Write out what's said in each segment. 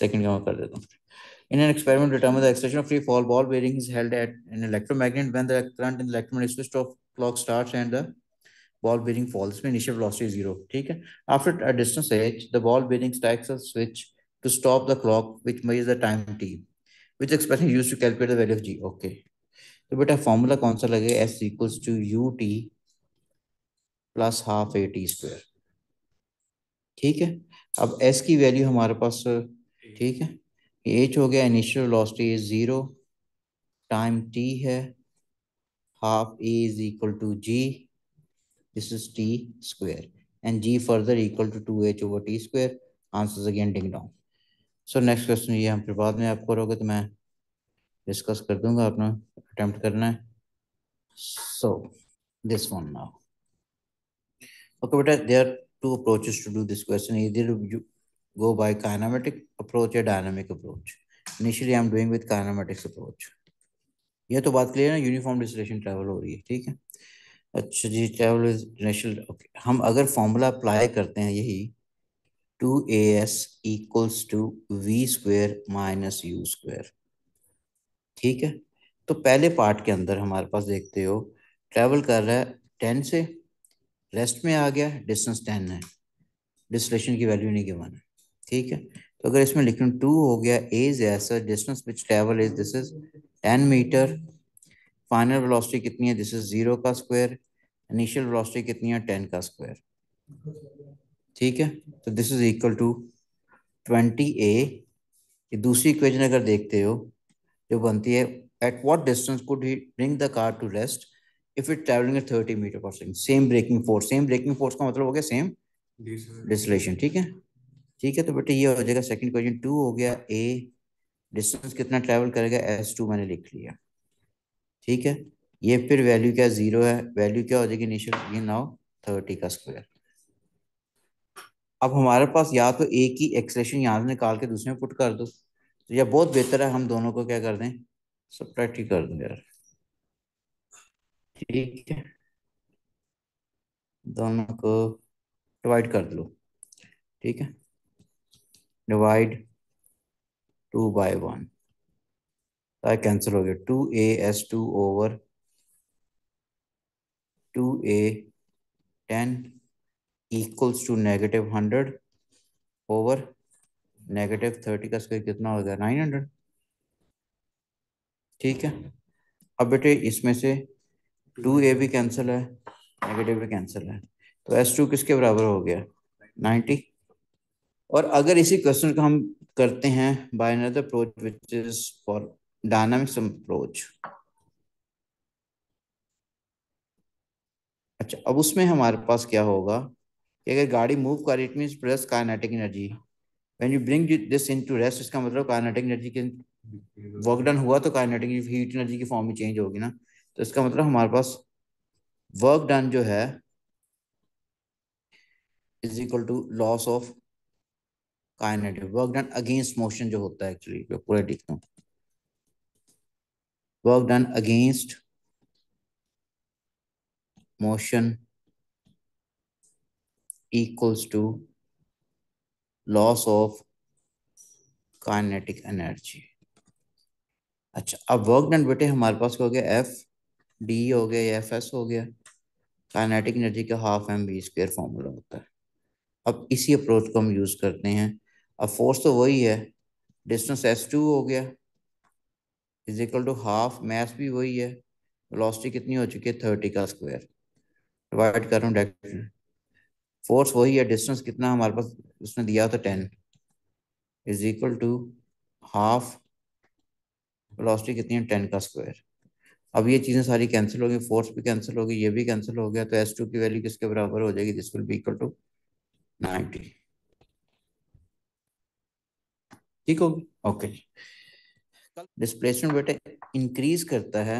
Second का मैं कर देता हूं in an experiment determine the acceleration of free fall ball bearing is held at an electromagnet when the current in the electromagnet switch off clock starts and the ball bearing falls में initial velocity is zero ठीक है after a distance h the ball bearing strikes a switch to stop the clock which measures the time t which expression used to calculate the value of ji okay तो बेटा formula कौन सा लगे s equals to u t plus half a t square ठीक है अब S की value हमारे पास ठीक है एच हो गया initial velocity is zero time t है half a is equal to g this is t square and g further equal to two h over t square answers again ding down so next question ये हम फिर बाद में आप करोगे तो मैं डिस्कस कर दूंगा अपना अटेम्प्ट करना है so this one now okay बेटा there two approaches to do this question इधर go by kinematic approach or dynamic approach. Initially, I'm doing with kinematics approach. ये तो बात क्लियर है यूनिफॉर्म डिस्ट्रेशन ट्रैवल हो रही है ठीक है अच्छा जी ट्रैवल इज ओके हम अगर फॉर्मूला अप्लाई करते हैं यही two a s equals to v square minus u square ठीक है तो पहले पार्ट के अंदर हमारे पास देखते हो ट्रैवल कर रहा है टेन से रेस्ट में आ गया डिस्टेंस टेन है डिस्लेशन की वैल्यू नहीं गिवन है ठीक है तो अगर इसमें लिखना टू हो गया एज ऐसा distance which travel is this is ten metre final velocity कितनी है दिस इज जीरो का स्क्वायर इनिशियल वेलोसिटी कितनी है टेन का स्क्वायर ठीक है तो this is equal to twenty a ये दूसरी इक्वेशन अगर देखते हो जो बनती है at what distance could he bring the car to rest if it travelling at thirty metre per second same braking force same braking force का मतलब हो गया सेम डिसलेशन ठीक है ठीक है तो बेटा ये हो जाएगा सेकंड क्वेश्चन टू हो गया ए डिस्टेंस कितना ट्रेवल करेगा एस टू मैंने लिख लिया ठीक है ये फिर वैल्यू क्या जीरो है वैल्यू क्या हो जाएगी इनिशियल नाउ थर्टी का स्क्वायर अब हमारे पास या तो ए की एक्सलेशन यहाँ से निकाल के दूसरे में पुट कर दो तो यह बहुत बेहतर है हम दोनों को क्या कर दें सब कर दें यार ठीक है दोनों को डिवाइड कर दो ठीक है वन 2 तो कैंसिल हो गया two a s two over two a ten equals to negative hundred over negative thirty का स्क्वायर कितना हो गया नाइन हंड्रेड ठीक है अब बेटे इसमें से टू ए भी कैंसिल है नेगेटिव भी कैंसिल है तो एस टू किसके बराबर हो गया नाइन्टी और अगर इसी क्वेश्चन को हम करते हैं by another approach which is for dynamics approach अच्छा अब उसमें हमारे पास क्या होगा कि अगर गाड़ी मूव कर it mean plus kinetic energy when you bring this into rest इसका मतलब काइनेटिक एनर्जी के वर्क डन हुआ तो काइनेटिक हीट एनर्जी की फॉर्म में चेंज होगी ना तो इसका मतलब हमारे पास वर्क डन जो है is equal to loss of kinetic hmm. Work done against motion जो होता है एक्चुअली मैं पूरा लिखता हूँ work done against motion equals to loss of kinetic energy अच्छा अब वर्क डन बेटे हमारे पास हो गया एफ डी हो गया या एफ एस हो गया काइनेटिक एनर्जी का half m v square formula होता है अब इसी अप्रोच को हम यूज़ करते हैं अब फोर्स तो वही है डिस्टेंस एस टू हो गया is equal to half math भी वही है वेलोसिटी कितनी हो चुकी है थर्टी का स्क्वायर डिवाइड कर रहा हूँ फोर्स वही है डिस्टेंस कितना हमारे पास उसने दिया था ten is equal to half velocity कितनी है टेन का स्क्वायर अब ये चीज़ें सारी कैंसिल होगी फोर्स भी कैंसिल होगी ये भी कैंसिल हो गया तो एस टू की वैल्यू किसके बराबर हो जाएगी this will be equal to ninety ठीक होगी ओके डिस्प्लेसमेंट बेटा इंक्रीज करता है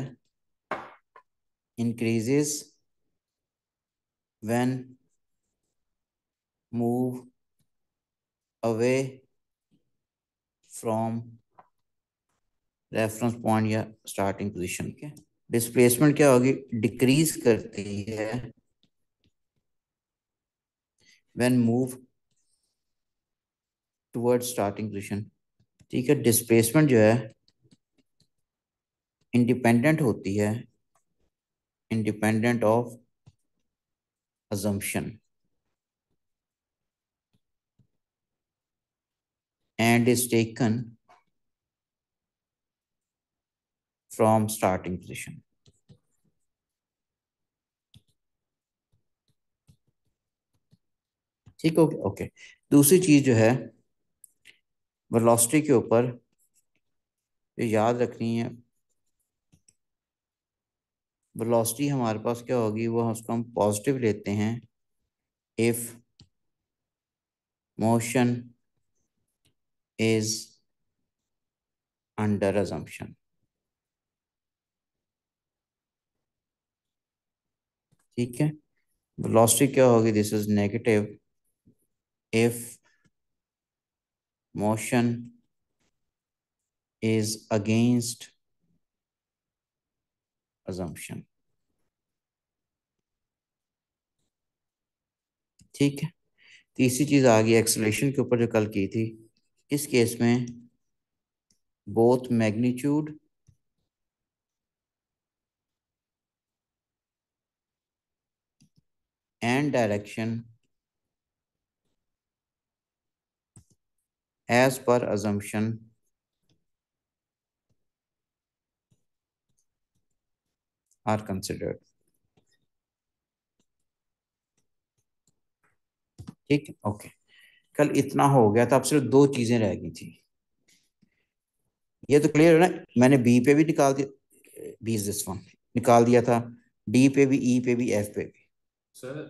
increases when move away from reference point या स्टार्टिंग पोजीशन के डिस्प्लेसमेंट क्या होगी डिक्रीज करती है when move towards starting position ठीक है डिस्प्लेसमेंट जो है इंडिपेंडेंट होती है independent of assumption and is taken from starting position ठीक ओके ओके दूसरी चीज जो है वेलोसिटी के ऊपर याद रखनी है वेलोसिटी हमारे पास क्या होगी वो उसको हम पॉजिटिव लेते हैं if motion is under assumption ठीक है वेलोसिटी क्या होगी this is negative if motion is against assumption ठीक है तीसरी चीज आ गई एक्सलेशन के ऊपर जो कल की थी इस केस में both magnitude and direction as per assumption are considered ठीक ओके कल इतना हो गया था अब सिर्फ दो चीजें रह गई थी ये तो क्लियर है ना मैंने बी पे भी निकाल दिया बी इज दिस वन निकाल दिया था डी पे भी ई e पे भी एफ पे भी सर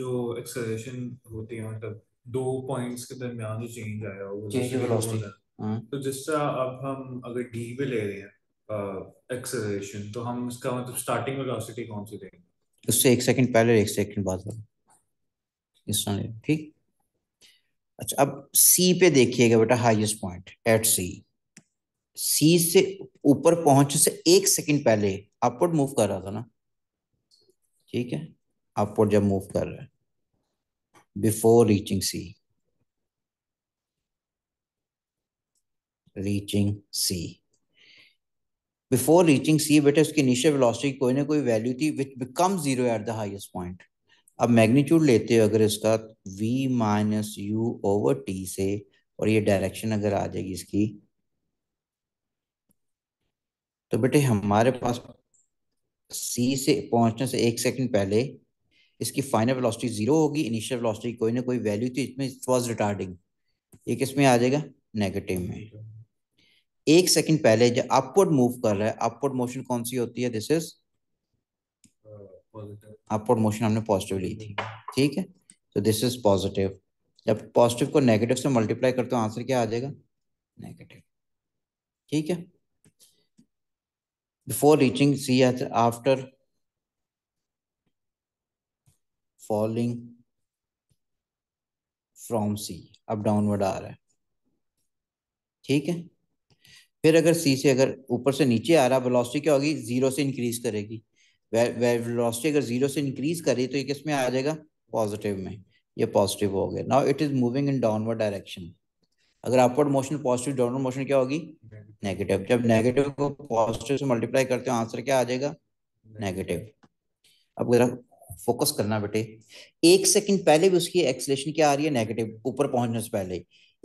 जो एक्सेलरेशन होती है मतलब दो पॉइंट्स के दरमियान जो चेंज आया वो चेंज वेलोसिटी हम्म। तो जिस तरह अब हम अगर डी पे ले रहे हैं एक्सेलरेशन तो हम इसका मतलब स्टार्टिंग वेलोसिटी कौन सी देंगे उससे एक सेकंड पहले एक सेकंड बाद इस तरह ठीक अच्छा अब सी पे देखिएगा बेटा highest point at C C से ऊपर पहुंच से एक सेकंड पहले अपवर्ड मूव कर रहा था ना ठीक है अपवर्ड जब मूव कर रहा है before reaching C. Reaching C before reaching C बेटा उसकी इनिशियल वेलोसिटी कोई ना कोई वैल्यू थी which become zero at the highest point अब मैग्नीट्यूड लेते हो अगर इसका v minus u over t से और ये डायरेक्शन अगर आ जाएगी इसकी तो बेटे हमारे पास सी से पहुंचने से एक सेकंड पहले इसकी फाइनल वेलोसिटी जीरो होगी इनिशियल वेलोसिटी कोई ना कोई वैल्यू थी तो इसमें इट वाज रिटार्डिंग ये किस में आ जाएगा नेगेटिव में एक सेकंड पहले जब अपवर्ड मूव कर रहा है अपवर्ड मोशन कौन सी होती है दिस इज अपवर्ड मोशन हमने पॉजिटिव ली थी ठीक है तो दिस इज पॉजिटिव जब पॉजिटिव को नेगेटिव से मल्टीप्लाई करते हो आंसर क्या आ जाएगा नेगेटिव ठीक है before reaching C after falling from C अब डाउनवर्ड आ रहा है ठीक है फिर अगर सी से अगर ऊपर से नीचे आ रहा वेलोसिटी क्या होगी जीरो से इंक्रीज करेगी वेलोसिटी अगर जीरो से इंक्रीज करे तो ये किस में आ जाएगा पॉजिटिव में ये पॉजिटिव हो गया now it is moving in downward direction अगर upward motion positive downward motion क्या होगी नेगेटिव जब नेगेटिव को पॉजिटिव से मल्टीप्लाई करते हो आंसर क्या आ जाएगा नेगेटिव अब फोकस करना बेटे एक सेकंड पहले भी उसकी एक्सलेशन क्या आ रही है नेगेटिव ऊपर पहुंचने से पहले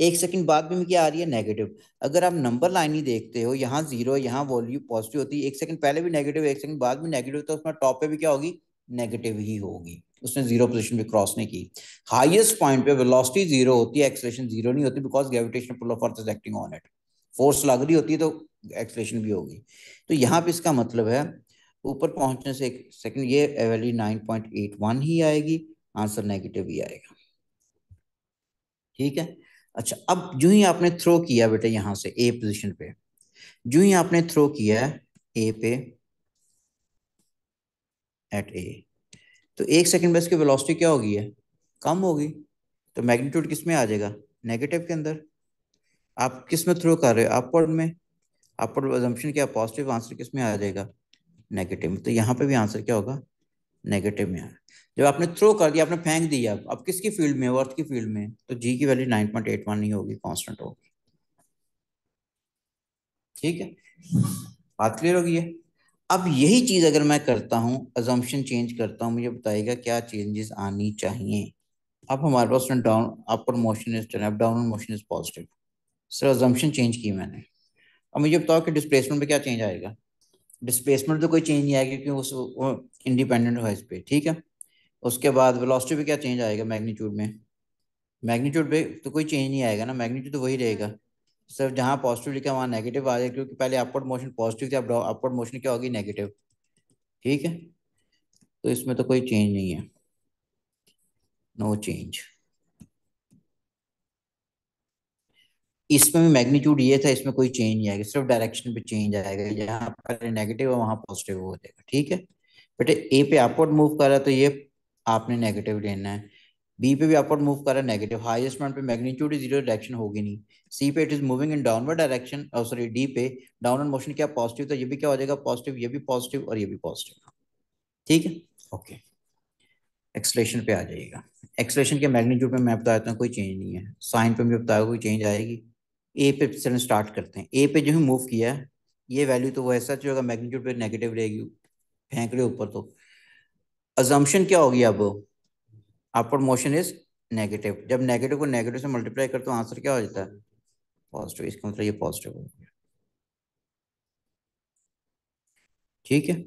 एक सेकंड बाद भी क्या आ रही है नेगेटिव अगर आप नंबर लाइन ही देखते हो यहाँ जीरो यहाँ वॉल्यूम पॉजिटिव होती है एक सेकंड पहले भी नेगेटिव एक सेकंड बाद भी नेगेटिव तो उसमें टॉप पे भी क्या होगी नेगेटिव ही होगी उसने जीरो पोजिशन भी क्रॉस नहीं की हाइएस्ट पॉइंट पे वेलोसिटी जीरो होती है एक्सलेशन जीरो नहीं होती because gravitation pull of earth is acting on it force लग रही होती है तो एक्सलेशन भी होगी तो यहाँ पे इसका मतलब है ऊपर पहुंचने से सेकंड ये वैल्यू 9.81 ही आएगी आंसर नेगेटिव ही आएगा ठीक है अच्छा अब जो ही आपने थ्रो किया बेटा यहाँ से ए पोजीशन पे जो ही आपने थ्रो किया ए पे एट ए तो एक सेकंड में इसकी वेलोसिटी क्या होगी है कम होगी तो मैग्नीट्यूड किस में आ जाएगा नेगेटिव के अंदर आप किस में थ्रो कर रहे हो अपवर्ड में अपवर्ड एजम्पशन क्या पॉजिटिव आंसर किस में आ जाएगा नेगेटिव में तो यहाँ पे भी आंसर क्या होगा नेगेटिव में जब आपने थ्रो कर दिया आपने फेंक दिया अब अब किसकी फील्ड में अर्थ की फील्ड में तो जी की value nine point eight one नहीं होगी कॉन्स्टेंट होगी ठीक है बात क्लियर होगी अब यही चीज अगर मैं करता हूँ अजम्पन चेंज करता हूँ मुझे बताएगा क्या चेंजेस आनी चाहिए अब हमारे पास down upper motion is up down motion is positive sir assumption change की मैंने अब मुझे बताओ कि डिस्प्लेसमेंट में क्या चेंज आएगा डिस्प्लेसमेंट तो कोई चेंज नहीं आएगी क्योंकि उस इंडिपेंडेंट हो इस पर ठीक है उसके बाद वेलोसिटी पे क्या चेंज आएगा मैग्नीट्यूड में मैग्नीट्यूड पे तो कोई चेंज नहीं आएगा ना मैग्नीट्यूड तो वही रहेगा सिर्फ जहाँ पॉजिटिव लिखा वहाँ नेगेटिव आ जाएगा क्योंकि पहले अपवर्ड मोशन पॉजिटिव थी अब अपवर्ड मोशन क्या होगी नेगेटिव ठीक है तो इसमें तो कोई चेंज नहीं है नो चेंज इसमें भी मैग्नीट्यूड ये था इसमें कोई चेंज नहीं आएगा सिर्फ डायरेक्शन पे चेंज आएगा यहाँ पर नेगेटिव है वहाँ पॉजिटिव हो जाएगा ठीक है बेटे ए पे अपवर्ड मूव कर रहा है तो ये आपने नेगेटिव लेना है बी पे भी अपवर्ड मूव कर रहा है नेगेटिव हाईएस्ट पॉइंट पे मैग्नीट्यूड जीरो डायरेक्शन होगी नहीं सी पे it is moving in downward direction sorry D पे डाउनवर्ड मोशन क्या पॉजिटिव तो ये भी क्या हो जाएगा पॉजिटिव ये भी पॉजिटिव और ये भी पॉजिटिव ठीक है ओके एक्सलेशन पे आ जाएगा एक्सलेशन के मैग्नीट्यूड पे मैं बताता हूँ कोई चेंज नहीं है साइन पे भी बताया कोई चेंज आएगी ए पे चलन स्टार्ट करते हैं ए पे जो है मूव किया है ये वैल्यू तो वो ऐसा जो होगा मैग्नीट्यूड पे नेगेटिव रहेगी फेंक रहे ऊपर तो अजम्पन क्या होगी अब अपवर्ड मोशन इज नेगेटिव जब नेगेटिव को नेगेटिव से मल्टीप्लाई करते हो आंसर क्या हो जाता है पॉजिटिव इसका मतलब ये पॉजिटिव हो गया ठीक है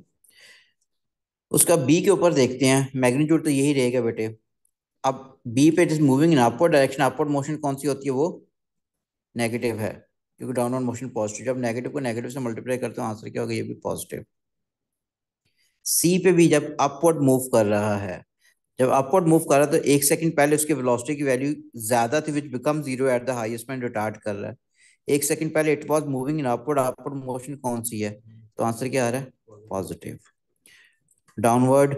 उसका बी के ऊपर देखते हैं मैग्नीट्यूड तो यही रहेगा बेटे अब बी पे it is moving in upward direction upward motion कौन सी होती है वो नेगेटिव है क्योंकि डाउनवर्ड मोशन पॉजिटिव जब नेगेटिव को नेगेटिव से मल्टीप्लाई करते हो आंसर क्या होगा ये भी पॉजिटिव सी पे भी जब अपवर्ड मूव कर रहा है जब अपवर्ड मूव कर रहा है तो एक सेकंड पहले उसकी वेलोसिटी की वैल्यू ज्यादा थी which become zero at the highest point retard कर रहा है एक सेकंड पहले it was moving in upward upward motion कौन सी है तो आंसर क्या आ रहा है पॉजिटिव डाउनवर्ड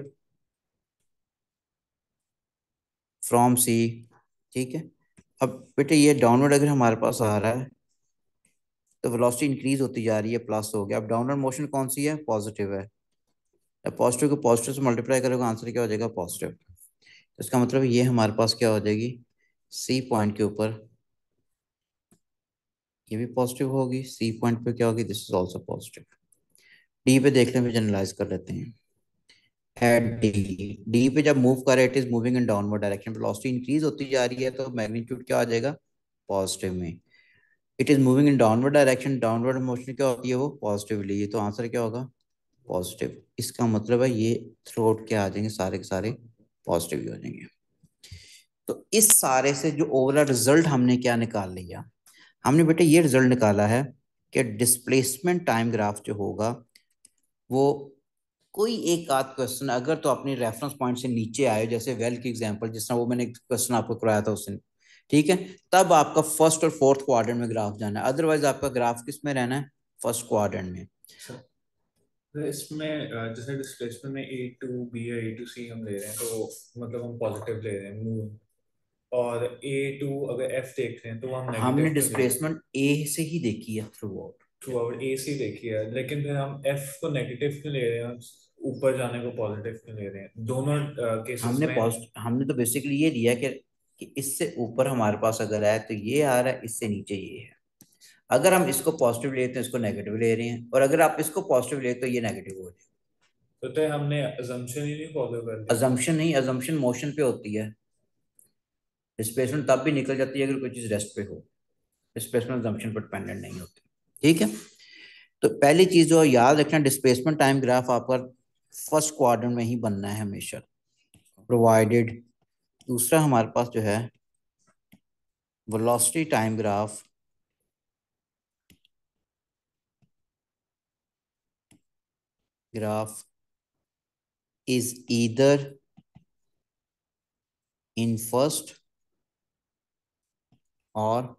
फ्रॉम सी ठीक है अब बेटे ये डाउनवर्ड अगर हमारे पास आ रहा है तो वेलोसिटी इंक्रीज होती जा रही है प्लस हो गया अब डाउनवर्ड मोशन कौन सी है पॉजिटिव है पॉजिटिव को पॉजिटिव से मल्टीप्लाई करोगे आंसर क्या हो जाएगा पॉजिटिव तो इसका मतलब ये हमारे पास क्या हो जाएगी सी पॉइंट के ऊपर ये भी पॉजिटिव होगी सी पॉइंट पे क्या होगी this is also positive D पे देख लें फिर जनरलाइज कर लेते हैं एट डी डी पे जब मूव करे it is moving in downward direction velocity increase होती जा रही है तो मैग्नीट्यूड क्या आ जाएगा पॉजिटिव में it is moving in downward direction downward motion क्या होती है वो पॉजिटिवली ये तो आंसर क्या होगा पॉजिटिव इसका मतलब है ये थ्रू आउट क्या आ जाएंगे सारे के सारे पॉजिटिव हो जाएंगे तो इस सारे से जो ओवरऑल रिजल्ट हमने क्या निकाल लिया हमने बेटे ये रिजल्ट निकाला है कि डिस्प्लेसमेंट टाइम ग्राफ जो होगा वो कोई एक आध क्वेश्चन अगर तो अपने रेफरेंस पॉइंट से नीचे आए जैसे वेल की एग्जांपल जिस तरह वो मैंने क्वेश्चन आपको कराया था उसने ठीक है तब आपका फर्स्ट और फोर्थ क्वार्टर में ग्राफ जाना है अदरवाइज आपका ग्राफ किस में रहना है फर्स्ट क्वार्टर में अच्छा। तो इसमें जैसे डिस्प्लेसमेंट में A to B A to C हम ले रहे हैं तो मतलब हम पॉजिटिव ले रहे हैं मूव और ए टू अगर एफ देख रहे हैं तो हम हमने डिस्प्लेसमेंट ए से ही देखी है throughout to our A C देखी है लेकिन फिर हम एफ को नेगेटिव में ले रहे हैं ऊपर जाने को पॉजिटिव में ले रहे हैं दोनों केसेस हमने पॉजिटिव हमने तो बेसिकली ये दिया कि कि इससे ऊपर हमारे पास अगर आया तो ये आ रहा है इससे नीचे ये है अगर हम इसको पॉजिटिव लेते हैं तो इसको नेगेटिव ले रहे हैं और अगर आप इसको पॉजिटिव लेते तो ये नेगेटिव हो जाए तो तो हमने अजम्पशन ही नहीं फॉलो कर लिया अजम्पशन नहीं अजम्पशन मोशन पे होती है डिस्प्लेसमेंट तब भी निकल जाती है अगर कोई चीज रेस्ट पे हो डिस्प्लेसमेंट अजम्पशन पर डिपेंडेंट नहीं होती ठीक है तो पहली चीज जो याद रखना डिस्प्लेसमेंट टाइम ग्राफ आपका फर्स्ट क्वार में ही बनना है हमेशा प्रोवाइडेड दूसरा हमारे पास जो है velocity time graph graph is either in first और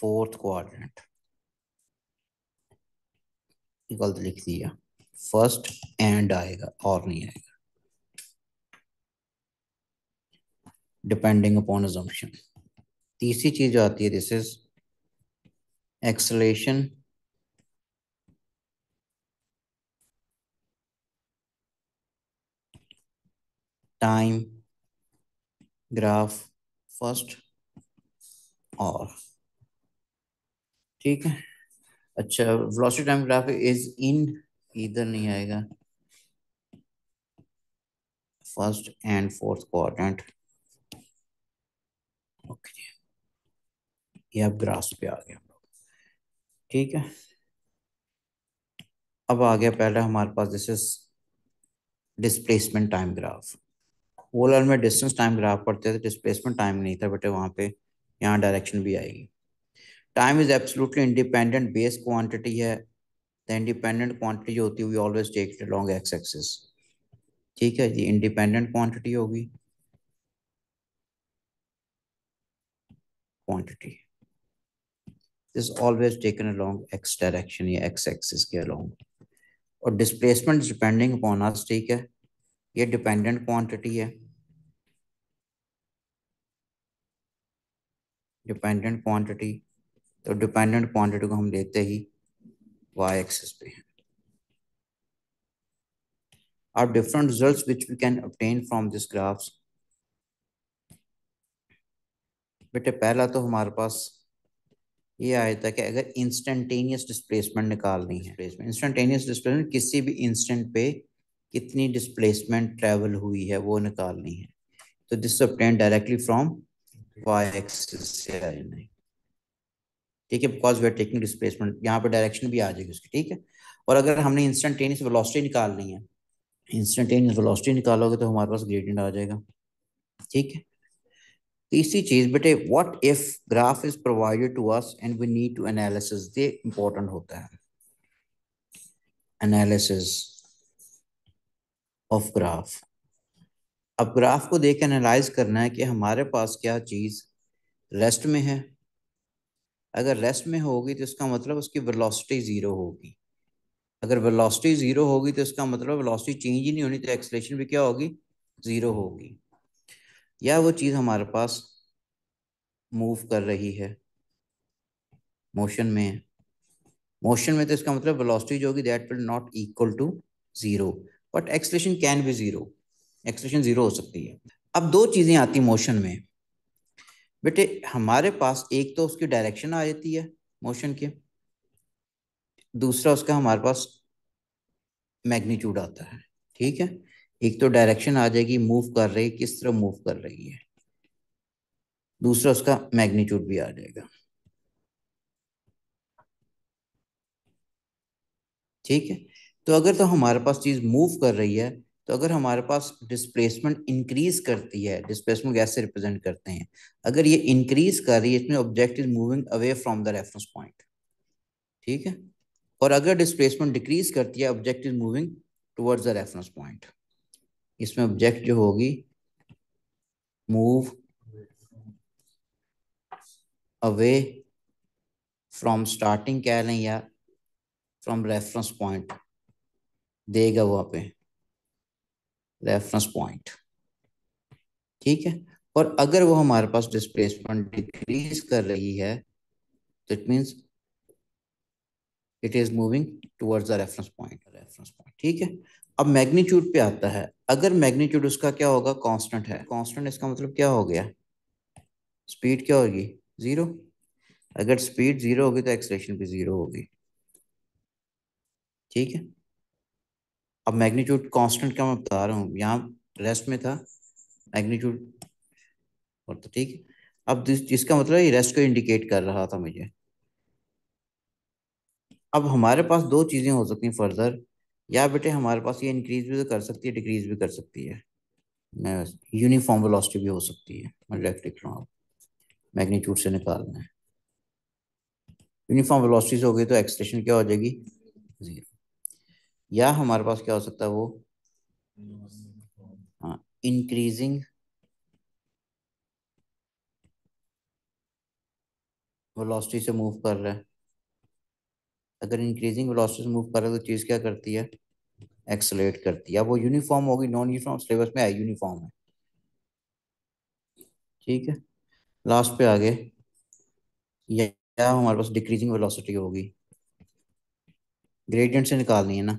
फोर्थ कोऑर्डिनेट गलत लिख दिया फर्स्ट एंड आएगा और नहीं आएगा डिपेंडिंग अपॉन अजम्पशन तीसरी चीज आती है this is acceleration time graph first और ठीक है अच्छा velocity time graph is in इधर नहीं आएगा first and fourth quadrant okay ये अब ग्राफ पे आ गया ठीक है अब आ गया पहले हमारे पास this is displacement time graph लाल में डिस्टेंस टाइम ग्राफ पढ़ते थे डिस्प्लेसमेंट टाइम नहीं था बेटे वहां पे यहाँ डायरेक्शन भी आएगी time is absolutely independent base quantity है द इंडिपेंडेंट क्वांटिटी जो होती है we always take it along x axis ठीक है जी इंडिपेंडेंट क्वांटिटी होगी quantity this always taken along x direction या एक्स एक्सिस के अलोंग और डिस्प्लेसमेंट डिपेंडिंग अपॉन अस ठीक है ये डिपेंडेंट क्वांटिटी है डिपेंडेंट क्वांटिटी तो डिपेंडेंट क्वांटिटी को हम लेते ही वाई एक्सेस पे हैं are different results which we can obtain from this graphs बेटे पहला तो हमारे पास ये आया था कि अगर इंस्टेंटेनियस डिस्प्लेसमेंट निकालनी है इंस्टेंटेनियस डिस्प्लेसमेंट किसी भी इंस्टेंट पे कितनी डिस्प्लेसमेंट ट्रेवल हुई है वो निकालनी है तो this directly from y axis से आई नहीं ठीक है because we are taking displacement यहाँ पर डायरेक्शन भी आ जाएगी उसकी ठीक है और अगर हमने इंस्टेंटेनियस वेलोसिटी निकालनी है इंस्टेंटेनियस वेलोसिटी निकालोगे तो हमारे पास ग्रेडियंट आ जाएगा ठीक है तीसरी चीज बेटे what if graph is provided to us and we need to analysis they important होता है एनालिसिस ऑफ ग्राफ अब ग्राफ को देख एनालाइज करना है कि हमारे पास क्या चीज रेस्ट में है अगर रेस्ट में होगी तो इसका मतलब उसकी वेलोसिटी ज़ीरो होगी अगर वेलोसिटी ज़ीरो होगी तो इसका मतलब वेलोसिटी चेंज ही नहीं होनी तो एक्सलेशन भी क्या होगी ज़ीरो होगी या वो चीज़ हमारे पास मूव कर रही है मोशन में मोशन में तो इसका मतलब वेलोसिटी जो होगी that will not equal to zero but acceleration can be zero acceleration zero हो सकती है अब दो चीज़ें आती मोशन में बेटे हमारे पास एक तो उसकी डायरेक्शन आ जाती है मोशन की दूसरा उसका हमारे पास मैग्नीट्यूड आता है ठीक है एक तो डायरेक्शन आ जाएगी मूव कर रही किस तरह मूव कर रही है दूसरा उसका मैग्नीट्यूड भी आ जाएगा ठीक है तो अगर तो हमारे पास चीज मूव कर रही है तो अगर हमारे पास डिस्प्लेसमेंट इंक्रीज करती है डिस्प्लेसमेंट गैस से रिप्रेजेंट करते हैं अगर ये इंक्रीज कर रही है इसमें object is moving away from the reference point ठीक है और अगर डिस्प्लेसमेंट डिक्रीज करती है object is moving towards the reference point इसमें ऑब्जेक्ट जो होगी मूव अवे फ्रॉम स्टार्टिंग कह लें या फ्रॉम रेफरेंस पॉइंट देगा वहां पे रेफरेंस पॉइंट ठीक है और अगर वो हमारे पास डिस्प्लेसमेंट डिक्रीज कर रही है तो it means it is moving towards the reference point reference point ठीक है अब मैग्नीट्यूड पे आता है अगर मैग्नीट्यूड उसका क्या होगा कांस्टेंट है कांस्टेंट इसका मतलब क्या हो गया स्पीड क्या होगी जीरो अगर स्पीड जीरो होगी तो एक्सलेशन भी जीरो होगी ठीक है अब मैग्नीट्यूड कांस्टेंट का मैं बता रहा हूँ यहाँ रेस्ट में था मैग्नीट्यूड और तो ठीक अब इसका मतलब ये रेस्ट को इंडिकेट कर रहा था मुझे अब हमारे पास दो चीज़ें हो सकती हैं फर्दर या बेटे हमारे पास ये इंक्रीज भी तो कर सकती है डिक्रीज भी कर सकती है यूनिफॉर्म वेलोसिटी भी हो सकती है मैं डायरेक्ट लिख रहा हूँ मैग्नीट्यूड से निकालना है यूनिफॉर्म वेलोसिटी हो गई तो एक्सटेशन क्या हो जाएगी जीरो या हमारे पास क्या हो सकता है वो हाँ इंक्रीजिंग वेलोसिटी से मूव कर रहा है अगर इंक्रीजिंग वेलोसिटी से मूव कर रहा है तो चीज़ क्या करती है एक्सलेट करती है वो यूनिफॉर्म होगी नॉन यूनिफॉर्म सिलेबस में यूनिफॉर्म है ठीक है लास्ट पे आगे या हमारे पास डिक्रीजिंग वेलोसिटी होगी ग्रेडियंट से निकालनी है ना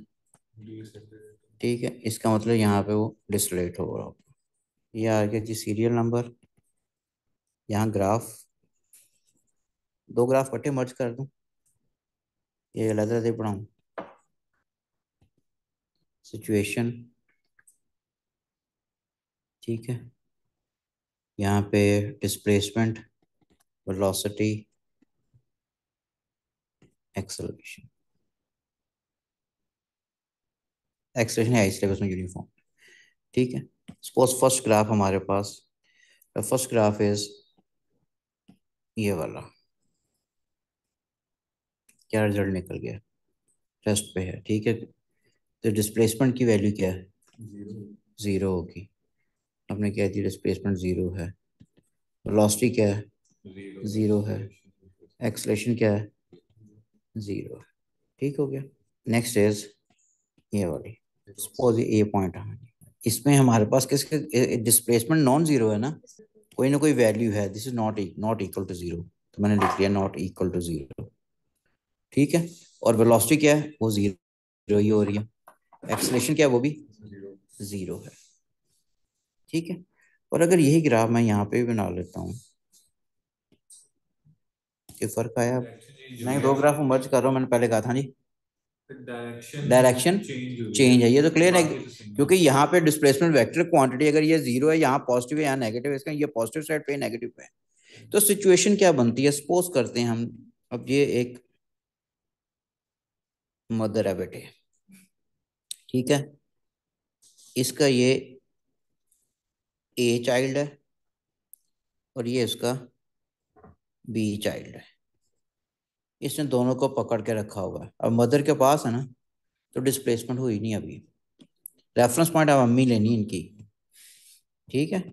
ठीक है इसका मतलब यहाँ पे वो डिसलेट हो रहा है ये आ गया जी सीरियल नंबर यहाँ ग्राफ दो ग्राफ कटे मर्ज कर दूं ये अलग अलग पढ़ाऊ सिचुएशन ठीक है यहाँ पे डिस्प्लेसमेंट वेलोसिटी एक्सेलरेशन एक्सलेशन है सिलेबस में यूनिफॉर्म ठीक है सपोज फर्स्ट ग्राफ हमारे पास फर्स्ट ग्राफ इज ये वाला क्या रिजल्ट निकल गया टेस्ट पे है ठीक है तो डिस्प्लेसमेंट की वैल्यू क्या है ज़ीरो होगी आपने कह दी डिस्प्लेसमेंट ज़ीरो है वेलोसिटी क्या है ज़ीरो है एक्सलेशन क्या है ज़ीरो ठीक हो गया नेक्स्ट इज ये वाली सपोज ए पॉइंट इसमें हमारे पास किसके डिस्प्लेसमेंट नॉन जीरो है ना कोई ना कोई वैल्यू है this is not not equal to zero तो मैंने लिख लिया नॉट इक्वल टू जीरो ठीक है और वेलोसिटी क्या है वो जीरो ही हो रही है एक्सलेशन क्या है वो भी जीरो है ठीक है और अगर यही ग्राफ मैं यहाँ पे भी बना लेता हूँ फर्क आया नहीं दो ग्राफ मर्ज कर रहा हूँ मैंने पहले कहा था जी डायरेक्शन चेंज है ये तो क्लियर है तो क्योंकि यहाँ पे डिस्प्लेसमेंट वेक्टर क्वांटिटी अगर ये जीरो है यहाँ पॉजिटिव है यहाँ नेगेटिव है इसका ये पॉजिटिव साइड पे नेगेटिव पे तो सिचुएशन क्या बनती है सपोज करते हैं हम अब ये एक मदर है बेटे ठीक है इसका ये ए चाइल्ड है और ये इसका बी चाइल्ड है इसने दोनों को पकड़ के रखा हुआ है अब मदर के पास है ना तो डिस्प्लेसमेंट हुई नहीं अभी रेफरेंस पॉइंट अब अम्मी लेनी इनकी ठीक है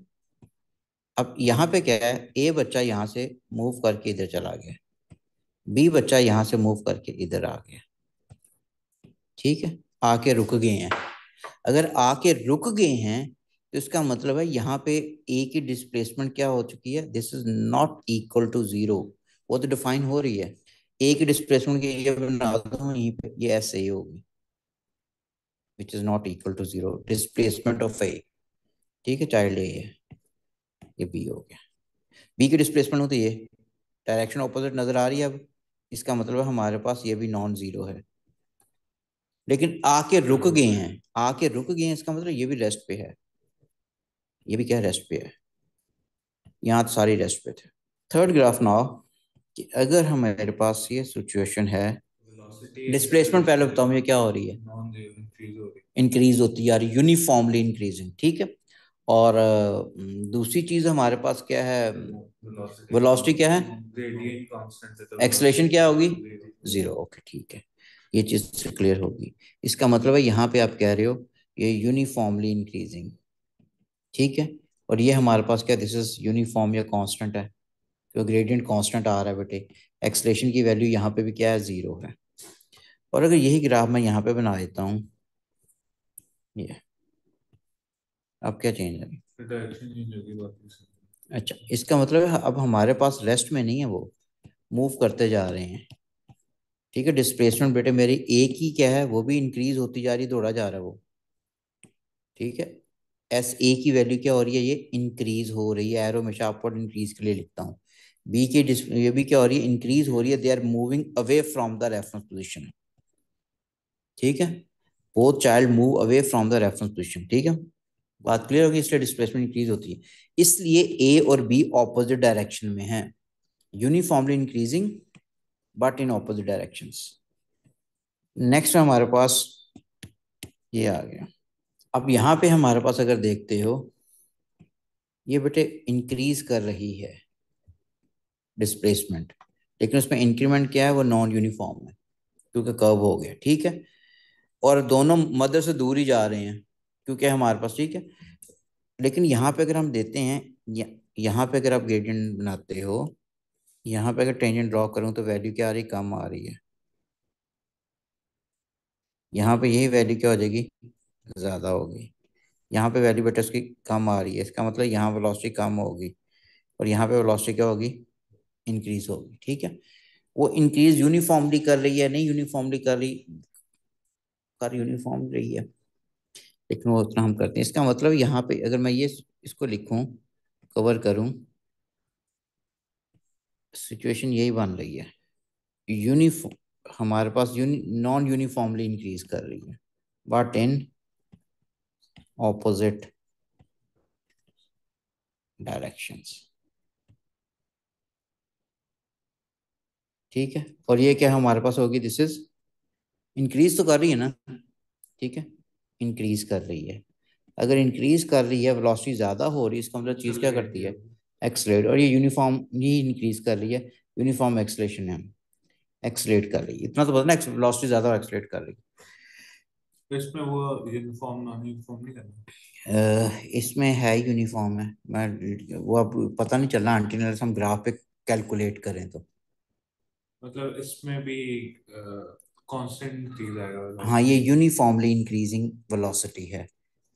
अब यहाँ पे क्या है ए बच्चा यहाँ से मूव करके इधर चला गया बी बच्चा यहाँ से मूव करके इधर आ गया ठीक है आके रुक गए हैं अगर आके रुक गए हैं तो इसका मतलब है यहाँ पे ए की डिस्प्लेसमेंट क्या हो चुकी है this is not equal to zero वो तो डिफाइन हो रही है एक ही डिस्प्लेसमेंट के लिए बना दो यहीं पे ये ऐसे ही होगी which is not equal to zero displacement of a ठीक है चाइल्ड ए है ये बी हो गया बी की डिस्प्लेसमेंट होती है डायरेक्शन ऑपोजिट नजर आ रही है अब इसका मतलब है हमारे पास ये भी नॉन जीरो है लेकिन आके रुक गए हैं आके रुक गए हैं इसका मतलब ये भी रेस्ट पे है ये भी क्या रेस्ट पे है यहाँ तो सारी रेस्ट पे थे थर्ड ग्राफ नाउ कि अगर हमारे पास ये सिचुएशन है डिस्प्लेसमेंट पहले बताओ ये क्या हो रही है इंक्रीज होती है यूनिफॉर्मली इंक्रीजिंग ठीक है और दूसरी चीज हमारे पास क्या है वेलोसिटी क्या है एक्सलेशन क्या होगी जीरो ओके ठीक है ये चीज क्लियर होगी इसका मतलब है यहाँ पे आप कह रहे हो ये यूनिफॉर्मली इंक्रीजिंग ठीक है और ये हमारे पास क्या दिस इज यूनिफॉर्म या कांस्टेंट है तो ग्रेडियंट कांस्टेंट आ रहा है बेटे एक्सलेशन की वैल्यू यहाँ पे भी क्या है ज़ीरो है और अगर यही ग्राफ मैं यहाँ पे बना देता हूँ ये अब क्या चेंज है अच्छा इसका मतलब है अब हमारे पास रेस्ट में नहीं है वो मूव करते जा रहे हैं ठीक है डिस्प्लेसमेंट बेटे मेरी एक ही क्या है वो भी इंक्रीज होती जा रही दौड़ा जा रहा है वो ठीक है एस ए की वैल्यू क्या हो रही है ये इंक्रीज हो रही है एरो हमेशा अपवर्ड इंक्रीज के लिए लिखता हूँ बी की ये भी क्या हो रही है इंक्रीज हो रही है they are moving away from the reference position ठीक है both child move away from the reference position ठीक है बात क्लियर होगी इसलिए डिस्प्लेसमेंट इंक्रीज होती है इसलिए ए और बी ऑपोजिट डायरेक्शन में है uniformly increasing but in opposite direction next हमारे पास ये आ गया अब यहां पे हमारे पास अगर देखते हो ये बेटे इंक्रीज कर रही है डिस्प्लेसमेंट लेकिन उसमें इंक्रीमेंट क्या है वो नॉन यूनिफॉर्म है क्योंकि कर्व हो गया ठीक है और दोनों मदर से दूर ही जा रहे हैं क्योंकि हमारे पास ठीक है लेकिन यहाँ पे अगर हम देते हैं यहाँ पे अगर आप ग्रेडियंट बनाते हो यहाँ पे अगर टेंजेंट ड्रॉ करूँ तो वैल्यू क्या आ रही कम आ रही है यहाँ पे यही वैल्यू क्या हो जाएगी ज़्यादा होगी यहाँ पे वैल्यू बेटर उसकी कम आ रही है इसका मतलब यहाँ वेलोसिटी कम होगी और यहाँ पे वेलोसिटी क्या होगी इंक्रीज होगी ठीक है वो इंक्रीज यूनिफॉर्मली कर रही है नहीं यूनिफॉर्मली कर रही कर यूनिफॉर्म रही है लेकिन वो उतना हम करते हैं इसका मतलब यहाँ पे अगर मैं ये इसको लिखूं कवर करूं सिचुएशन यही बन रही है यूनिफॉर्म हमारे पास यूनि नॉन यूनिफॉर्मली इंक्रीज कर रही है बट इन ऑपोजिट डायरेक्शंस ठीक है और ये क्या है हमारे पास होगी दिस इज इंक्रीज तो कर रही है ना ठीक है इंक्रीज कर रही है अगर इंक्रीज कर रही है वेलोसिटी ज़्यादा हो रही है इसका मतलब चीज़ क्या करती है एक्सलेट और ये यूनिफॉर्म ही इंक्रीज कर रही है यूनिफॉर्म एक्सलेशन है एक्सलेट कर रही है इतना तो पता ना वेलोसिटी ज़्यादा और एक्सलेट कर रही है तो इसमें वो यूनिफॉर्म नॉन यूनिफॉर्म नहीं करना इसमें है यूनिफॉर्म है मैं वो अब पता नहीं चल रहा आंटी हम ग्राफ पे कैलकुलेट करें तो मतलब इसमें भी कांस्टेंट चीज आएगा हाँ ये यूनिफॉर्मली इंक्रीजिंग वेलोसिटी है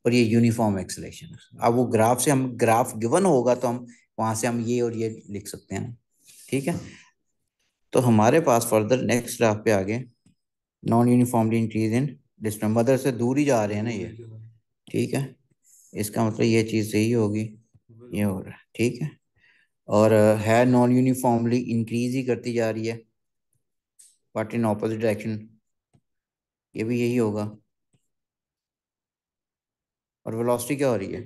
और ये यूनिफॉर्म एक्सेलेरेशन अब वो ग्राफ से हम ग्राफ गिवन होगा तो हम वहां से हम ये और ये लिख सकते हैं ठीक है तो हमारे पास फर्दर नेक्स्ट ग्राफ पे आगे non uniformly increase in distance mother से दूर ही जा रहे हैं ना ये ठीक है इसका मतलब ये चीज़ सही होगी ये हो रहा है ठीक है और है नॉन यूनिफॉर्मली इंक्रीज ही करती जा रही है बट इन ऑपोजिट डायरेक्शन ये भी यही होगा और वेलोसिटी क्या हो रही है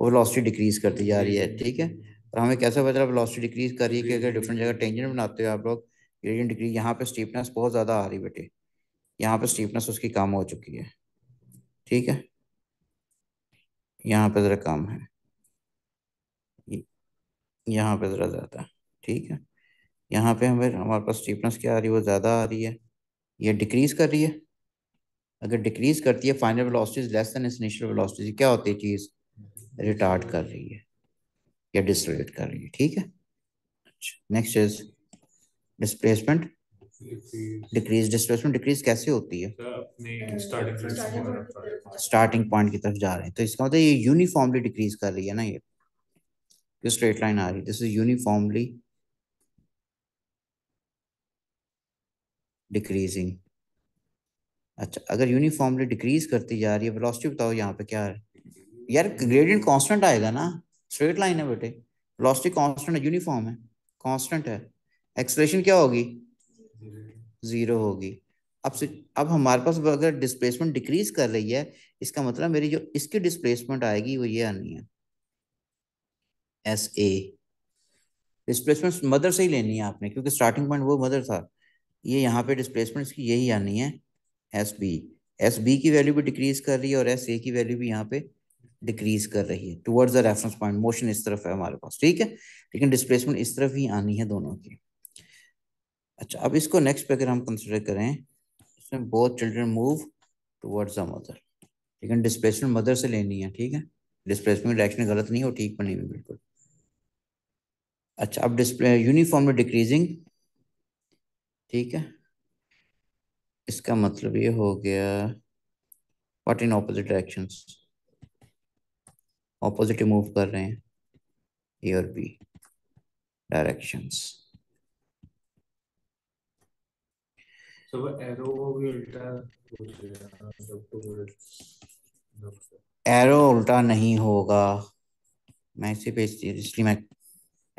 वो वेलोसिटी डिक्रीज करती जा रही है ठीक है और हमें कैसे पता चला वेलोसिटी डिक्रीज कर रही है कि अगर डिफरेंट जगह टेंजेंट बनाते हो आप लोग ग्रेडियंट डिक्रीज यहाँ पे स्टीपनेस बहुत ज़्यादा आ रही बेटे यहाँ पे स्टीपनेस उसकी कम हो चुकी है ठीक है यहाँ पे ज़रा कम है यहाँ पे ज़रा ज़्यादा ठीक है यहाँ पे हमें हमारे पास स्टीपनेस क्या आ रही है वो ज़्यादा आ रही है ये डिक्रीज़ कर रही है अगर डिक्रीज़ करती है final velocities less than is initial velocity क्या होती है चीज़ रिटार्ड कर रही है या डिसरेट कर रही है ठीक है next is displacement decrease displacement decrease कैसे होती है स्टार्टिंग अच्छा, पॉइंट की तरफ जा रहे हैं तो इसका मतलब ये यूनिफॉर्मली डिक्रीज कर रही है ना ये स्ट्रेट लाइन आ रही है दिस इज यूनिफॉर्मली डिक्रीजिंग अच्छा अगर यूनिफॉर्मली डिक्रीज करती जा रही है वेलोसिटी बताओ यहाँ पे क्या है यार ग्रेडियंट कांस्टेंट आएगा ना स्ट्रेट लाइन है बेटे वेलोसिटी कांस्टेंट है यूनिफॉर्म है कांस्टेंट है एक्सप्रेशन क्या होगी जीरो होगी अब से अब हमारे पास अगर डिस्प्लेसमेंट डिक्रीज कर रही है इसका मतलब मेरी जो इसकी डिस्प्लेसमेंट आएगी वो ये आनी है एस ए डिस्प्लेसमेंट मदर से ही लेनी है आपने क्योंकि स्टार्टिंग पॉइंट वो मदर था ये यहाँ पे डिस्प्लेसमेंट की यही आनी है एस बी एस बी की वैल्यू भी डिक्रीज कर रही है और एस ए की वैल्यू भी यहाँ पे डिक्रीज कर रही है towards the reference point motion इस तरफ है हमारे पास ठीक है लेकिन डिस्प्लेसमेंट इस तरफ ही आनी है दोनों की अच्छा अब इसको नेक्स्ट पे अगर हम कंसिडर करें इसमें both children move towards the mother लेकिन डिस्प्लेसमेंट मदर से लेनी है ठीक है डिस्प्लेसमेंट डायरेक्शन गलत नहीं हो ठीक बनी हुई बिल्कुल अच्छा अब डिस्प्ले यूनिफॉर्मली डिक्रीजिंग ठीक है इसका मतलब ये हो गया but in opposite direction opposite move कर रहे हैं ए और बी डायरेक्शन एरो उल्टा नहीं होगा मैं इसे इसलिए मैं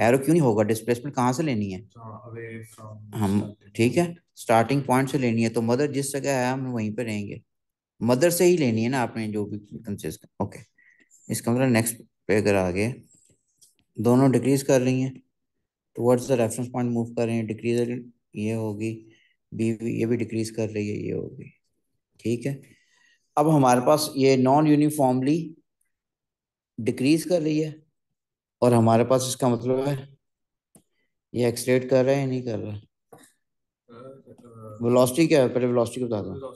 एरो क्यों नहीं होगा डिस्प्लेसमेंट कहाँ से लेनी है अच्छा, हम ठीक है स्टार्टिंग पॉइंट से लेनी है तो मदर जिस जगह है हम वहीं पे रहेंगे मदर से ही लेनी है ना आपने जो भी कंसिस्ट ओके इसका मतलब नेक्स्ट पे अगर आगे दोनों डिक्रीज कर रही हैं towards the reference point move कर रही हैं डिक्रीज ये होगी बी ये भी डिक्रीज कर रही है ये होगी ठीक है अब हमारे पास ये नॉन यूनिफॉर्मली डिक्रीज कर रही है और हमारे पास इसका मतलब है ये एक्सलेट कर रहा है या नहीं कर रहा वेलोसिटी क्या है पहले वेलोसिटी को बता दो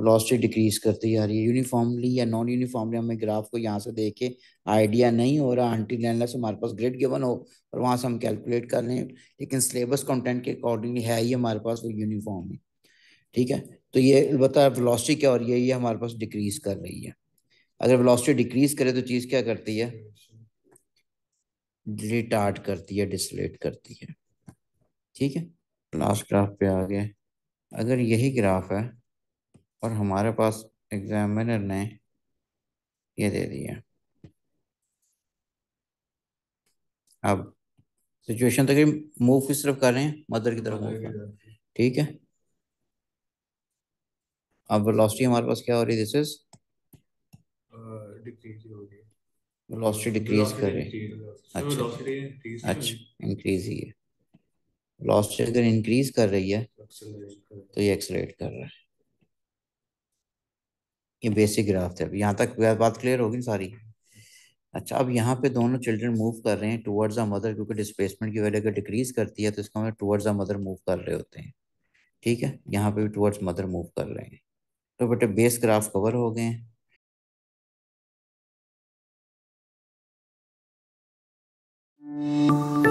वेलोसिटी डिक्रीज करती जा रही है यूनिफॉर्मली या नॉन यूनिफॉर्मली हमें ग्राफ को यहाँ से देख के आइडिया नहीं हो रहा आंटी लैंडलेस हमारे पास ग्रेड गिवन हो और वहां से हम कैलकुलेट कर लें लेकिन सिलेबस कंटेंट के अकॉर्डिंगली है ही हमारे पास वो यूनिफॉर्म है ठीक है तो ये बता वेलोसिटी क्या हो रही है ये हमारे पास डिक्रीज कर रही है अगर वेलोसिटी डिक्रीज करे तो चीज़ क्या करती है डिलीट आर्ट करती है डिसलेट करती है ठीक है लास्ट ग्राफ पे आ गए अगर यही ग्राफ है और हमारे पास एग्जामिनर ने ये दे दिया अब सिचुएशन तक मूव किस तरफ कर रहे हैं मदर की तरफ ठीक है अब वेलोसिटी हमारे पास क्या हो रही है दिस इज डिक्रीज हो रही वेलोसिटी अच्छा। अच्छा, डिक्रीज कर रही है अच्छा अच्छा इंक्रीज ही है वेलोसिटी अगर इंक्रीज कर रही है तो ये एक्सलेट कर रहा है ये बेसिक ग्राफ थे यहाँ तक बात क्लियर होगी सारी अच्छा अब यहाँ पे दोनों चिल्ड्रन मूव कर रहे हैं टुवर्ड्स अ मदर क्योंकि डिस्प्लेसमेंट की वैल्यू अगर डिक्रीज करती है तो इसका मतलब टुवर्ड्स अ मदर मूव कर रहे होते हैं ठीक है यहाँ पे भी टुवर्ड्स मदर मूव कर रहे हैं तो बेटे बेस ग्राफ कवर हो गए हैं Música